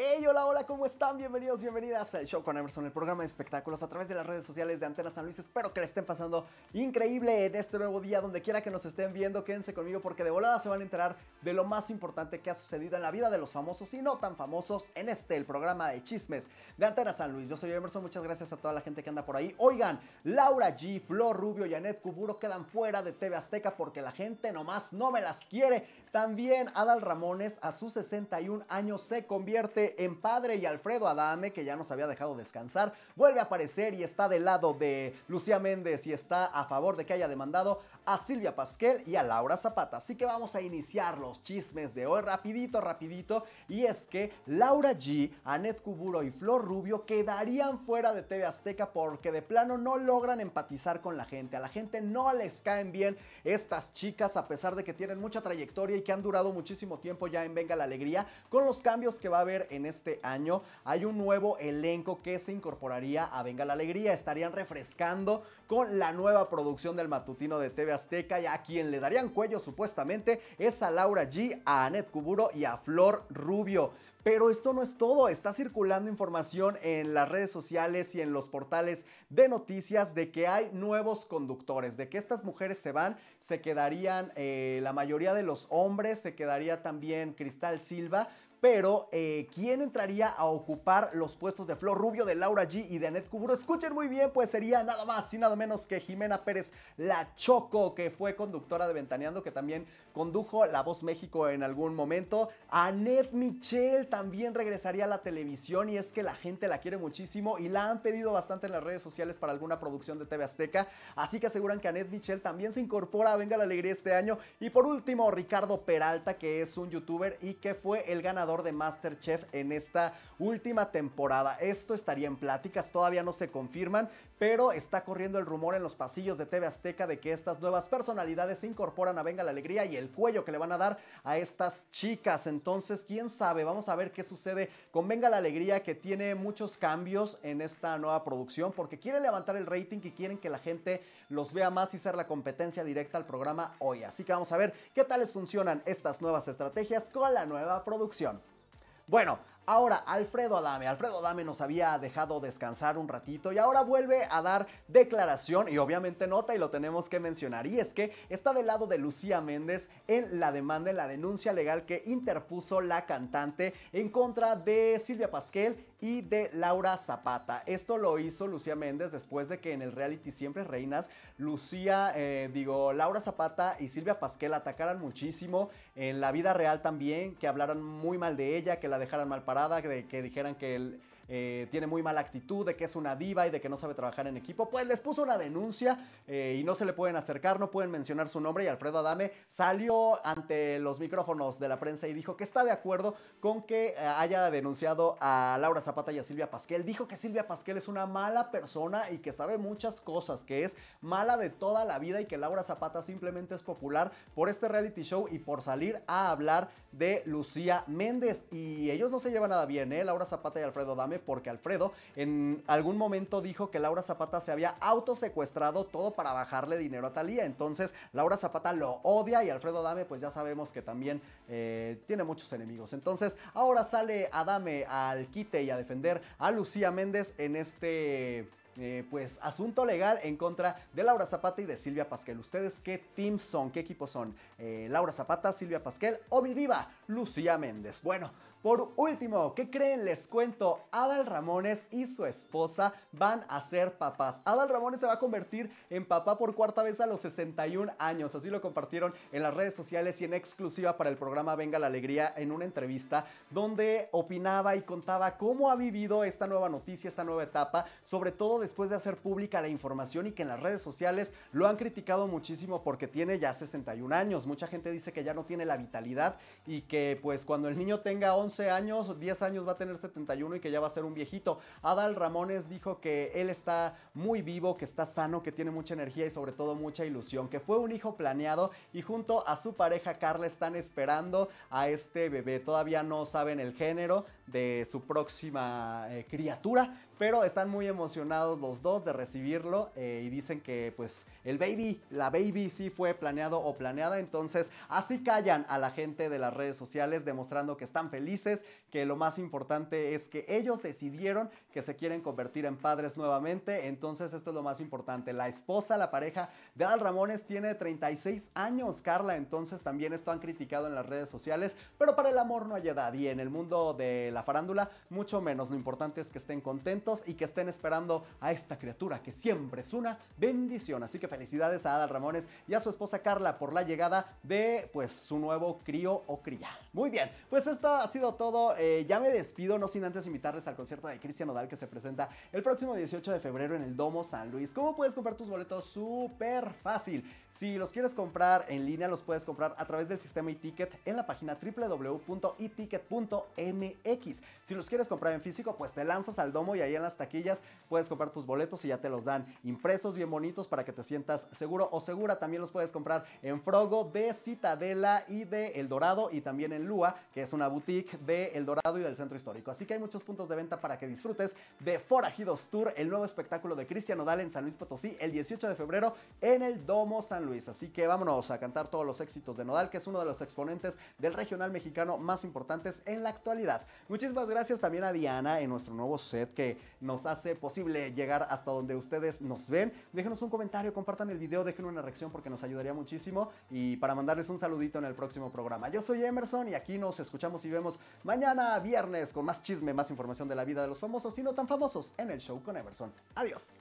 Hey, hola, hola, ¿cómo están? Bienvenidos, bienvenidas al Show con Emerson, el programa de espectáculos a través de las redes sociales de Antena San Luis. Espero que le estén pasando increíble en este nuevo día, donde quiera que nos estén viendo, quédense conmigo porque de volada se van a enterar de lo más importante que ha sucedido en la vida de los famosos y no tan famosos en este, el programa de chismes de Antena San Luis. Yo soy Emerson, muchas gracias a toda la gente que anda por ahí. Oigan, Laura G, Flor Rubio y Anet Cuburo quedan fuera de TV Azteca porque la gente nomás no me las quiere. También Adal Ramones a sus 61 años se convierte en Padre y Alfredo Adame, que ya nos había dejado descansar, vuelve a aparecer y está del lado de Lucía Méndez y está a favor de que haya demandado a Silvia Pasquel y a Laura Zapata. Así que vamos a iniciar los chismes de hoy rapidito, rapidito. Y es que Laura G, Anet Kuburo y Flor Rubio quedarían fuera de TV Azteca porque de plano no logran empatizar con la gente. A la gente no les caen bien estas chicas a pesar de que tienen mucha trayectoria y que han durado muchísimo tiempo ya en Venga la Alegría. Con los cambios que va a haber en este año, hay un nuevo elenco que se incorporaría a Venga la Alegría. Estarían refrescando con la nueva producción del matutino de TV Azteca Azteca y a quien le darían cuello supuestamente es a Laura G, a Anet Kuburo y a Flor Rubio. Pero esto no es todo, está circulando información en las redes sociales y en los portales de noticias de que hay nuevos conductores, de que estas mujeres se van, se quedarían eh, la mayoría de los hombres, se quedaría también Cristal Silva, pero eh, ¿quién entraría a ocupar los puestos de Flor Rubio, de Laura G y de Anet Cuburo? Escuchen muy bien, pues sería nada más y nada menos que Jimena Pérez La Choco, que fue conductora de Ventaneando, que también condujo La Voz México en algún momento. Anet Michel también regresaría a la televisión y es que la gente la quiere muchísimo y la han pedido bastante en las redes sociales para alguna producción de TV Azteca, así que aseguran que Anet Michel también se incorpora a Venga la Alegría este año. Y por último, Ricardo Peralta, que es un youtuber y que fue el ganador de Masterchef en esta última temporada. Esto estaría en pláticas, todavía no se confirman, pero está corriendo el rumor en los pasillos de TV Azteca de que estas nuevas personalidades se incorporan a Venga la Alegría y el cuello que le van a dar a estas chicas. Entonces, quién sabe, vamos a ver qué sucede con Venga la Alegría que tiene muchos cambios en esta nueva producción porque quieren levantar el rating y quieren que la gente los vea más y ser la competencia directa al programa hoy. Así que vamos a ver qué tal les funcionan estas nuevas estrategias con la nueva producción. Bueno, Ahora, Alfredo Adame. Alfredo Adame nos había dejado descansar un ratito y ahora vuelve a dar declaración y obviamente nota y lo tenemos que mencionar. Y es que está del lado de Lucía Méndez en la demanda, en la denuncia legal que interpuso la cantante en contra de Silvia Pasquel y de Laura Zapata. Esto lo hizo Lucía Méndez después de que en el reality Siempre Reinas, Lucía, eh, digo, Laura Zapata y Silvia Pasquel atacaran muchísimo en la vida real también, que hablaran muy mal de ella, que la dejaran mal para de que dijeran que el, eh, tiene muy mala actitud, de que es una diva y de que no sabe trabajar en equipo, pues les puso una denuncia eh, y no se le pueden acercar, no pueden mencionar su nombre y Alfredo Adame salió ante los micrófonos de la prensa y dijo que está de acuerdo con que eh, haya denunciado a Laura Zapata y a Silvia Pasquel. Dijo que Silvia Pasquel es una mala persona y que sabe muchas cosas, que es mala de toda la vida y que Laura Zapata simplemente es popular por este reality show y por salir a hablar de Lucía Méndez. Y ellos no se llevan nada bien, ¿eh? Laura Zapata y Alfredo Adame porque Alfredo en algún momento dijo que Laura Zapata se había autosecuestrado todo para bajarle dinero a Talía. Entonces Laura Zapata lo odia y Alfredo Dame pues ya sabemos que también eh, tiene muchos enemigos. Entonces ahora sale Adame al quite y a defender a Lucía Méndez en este... Eh, pues asunto legal en contra de Laura Zapata y de Silvia Pasquel. ¿Ustedes qué team son? ¿Qué equipo son? Eh, ¿Laura Zapata, Silvia Pasquel o mi diva, Lucía Méndez? Bueno, por último, ¿qué creen? Les cuento, Adal Ramones y su esposa van a ser papás. Adal Ramones se va a convertir en papá por cuarta vez a los 61 años, así lo compartieron en las redes sociales y en exclusiva para el programa Venga la Alegría en una entrevista donde opinaba y contaba cómo ha vivido esta nueva noticia, esta nueva etapa, sobre todo después de hacer pública la información y que en las redes sociales lo han criticado muchísimo porque tiene ya 61 años. Mucha gente dice que ya no tiene la vitalidad y que pues cuando el niño tenga 11 11 años, 10 años va a tener 71 y que ya va a ser un viejito. Adal Ramones dijo que él está muy vivo, que está sano, que tiene mucha energía y sobre todo mucha ilusión, que fue un hijo planeado y junto a su pareja Carla están esperando a este bebé. Todavía no saben el género, de su próxima eh, criatura, pero están muy emocionados los dos de recibirlo eh, y dicen que pues el baby, la baby sí fue planeado o planeada, entonces así callan a la gente de las redes sociales demostrando que están felices, que lo más importante es que ellos decidieron que se quieren convertir en padres nuevamente, entonces esto es lo más importante. La esposa, la pareja de Al Ramones tiene 36 años, Carla, entonces también esto han criticado en las redes sociales, pero para el amor no hay edad y en el mundo de la la farándula, mucho menos. Lo importante es que estén contentos y que estén esperando a esta criatura que siempre es una bendición. Así que felicidades a Adal Ramones y a su esposa Carla por la llegada de pues su nuevo crío o cría. Muy bien, pues esto ha sido todo. Eh, ya me despido, no sin antes invitarles al concierto de Cristian Nodal que se presenta el próximo 18 de febrero en el Domo San Luis. ¿Cómo puedes comprar tus boletos? Súper fácil. Si los quieres comprar en línea, los puedes comprar a través del sistema e en la página www.iticket.mx si los quieres comprar en físico, pues te lanzas al domo y ahí en las taquillas puedes comprar tus boletos y ya te los dan impresos, bien bonitos para que te sientas seguro o segura. También los puedes comprar en Frogo de Citadela y de El Dorado y también en Lua, que es una boutique de El Dorado y del Centro Histórico. Así que hay muchos puntos de venta para que disfrutes de Forajidos Tour, el nuevo espectáculo de Cristian Nodal en San Luis Potosí el 18 de febrero en el Domo San Luis. Así que vámonos a cantar todos los éxitos de Nodal, que es uno de los exponentes del regional mexicano más importantes en la actualidad. Muchísimas gracias también a Diana en nuestro nuevo set que nos hace posible llegar hasta donde ustedes nos ven. Déjenos un comentario, compartan el video, dejen una reacción porque nos ayudaría muchísimo y para mandarles un saludito en el próximo programa. Yo soy Emerson y aquí nos escuchamos y vemos mañana viernes con más chisme, más información de la vida de los famosos y no tan famosos en el show con Emerson. Adiós.